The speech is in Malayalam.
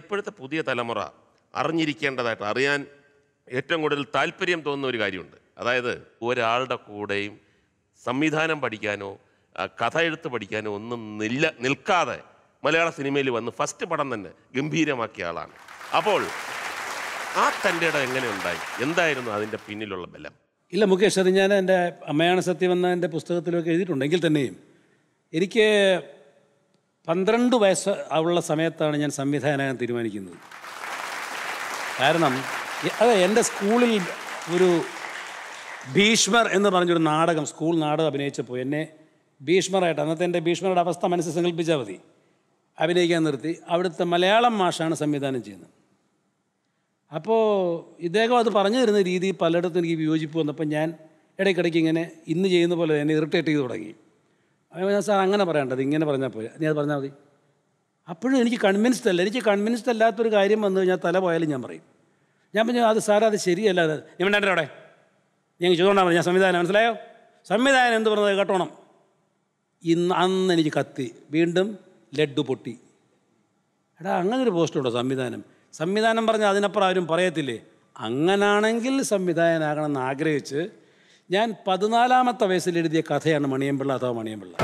ഇപ്പോഴത്തെ പുതിയ തലമുറ അറിഞ്ഞിരിക്കേണ്ടതായിട്ട് അറിയാൻ ഏറ്റവും കൂടുതൽ താല്പര്യം തോന്നുന്ന ഒരു കാര്യമുണ്ട് അതായത് ഒരാളുടെ കൂടെയും സംവിധാനം പഠിക്കാനോ കഥ എഴുത്ത് പഠിക്കാനോ ഒന്നും നില്ല നിൽക്കാതെ മലയാള സിനിമയിൽ വന്ന് ഫസ്റ്റ് പടം തന്നെ ഗംഭീരമാക്കിയ ആളാണ് അപ്പോൾ ആ തൻ്റെ ഇടം എങ്ങനെ ഉണ്ടായി എന്തായിരുന്നു അതിൻ്റെ പിന്നിലുള്ള ബലം ഇല്ല മുകേഷ് അത് ഞാൻ എൻ്റെ അമ്മയാണ് എന്ന എൻ്റെ പുസ്തകത്തിലൊക്കെ എഴുതിയിട്ടുണ്ടെങ്കിൽ തന്നെയും എനിക്ക് പന്ത്രണ്ട് വയസ്സ് ഉള്ള സമയത്താണ് ഞാൻ സംവിധായകനാകാൻ തീരുമാനിക്കുന്നത് കാരണം അതെ എൻ്റെ സ്കൂളിൽ ഒരു ഭീഷ്മർ എന്ന് പറഞ്ഞൊരു നാടകം സ്കൂൾ നാടകം അഭിനയിച്ചപ്പോൾ എന്നെ ഭീഷ്മറായിട്ട് അന്നത്തെ എൻ്റെ ഭീഷ്മരുടെ അവസ്ഥ മനസ്സിൽ സങ്കല്പിച്ചാൽ മതി അഭിനയിക്കാൻ നിർത്തി അവിടുത്തെ മലയാളം മാഷാണ് സംവിധാനം ചെയ്യുന്നത് അപ്പോൾ ഇദ്ദേഹം അത് പറഞ്ഞു തരുന്ന രീതി പലയിടത്തും എനിക്ക് വിയോജിപ്പ് വന്നപ്പോൾ ഞാൻ ഇടയ്ക്കിടയ്ക്ക് ഇങ്ങനെ ഇന്ന് ചെയ്യുന്ന പോലെ എന്നെ ഇറിറ്റേറ്റ് ചെയ്ത് തുടങ്ങി ഞാൻ സാർ അങ്ങനെ പറയണ്ടത് ഇങ്ങനെ പറഞ്ഞാൽ പോയി നീ അത് പറഞ്ഞാൽ മതി അപ്പോഴും എനിക്ക് കൺവിൻസ്ഡ് അല്ല എനിക്ക് കൺവിൻസ്ഡ് അല്ലാത്തൊരു കാര്യം വന്നു കഴിഞ്ഞാൽ തല പോയാലും ഞാൻ പറയും ഞാൻ പറഞ്ഞു അത് സാർ അത് ശരിയല്ല അത് നീ വേണ്ട അവിടെ ഞാൻ ചെയ്തുകൊണ്ടാണ് പറഞ്ഞു ഞാൻ സംവിധാനം മനസ്സിലായോ സംവിധാനം എന്ത് പറഞ്ഞത് കേട്ടോണം ഇന്ന് അന്ന് എനിക്ക് കത്തി വീണ്ടും ലഡ്ഡു പൊട്ടി എടാ അങ്ങനെ ഒരു പോസ്റ്റുണ്ടോ സംവിധാനം സംവിധാനം പറഞ്ഞാൽ അതിനപ്പുറം ആരും പറയത്തില്ലേ അങ്ങനാണെങ്കിൽ സംവിധായകനാകണമെന്ന് ആഗ്രഹിച്ച് ഞാൻ പതിനാലാമത്തെ വയസ്സിൽ എഴുതിയ കഥയാണ് മണിയമ്പിള്ള അഥവാ മണിയമ്പിള്ള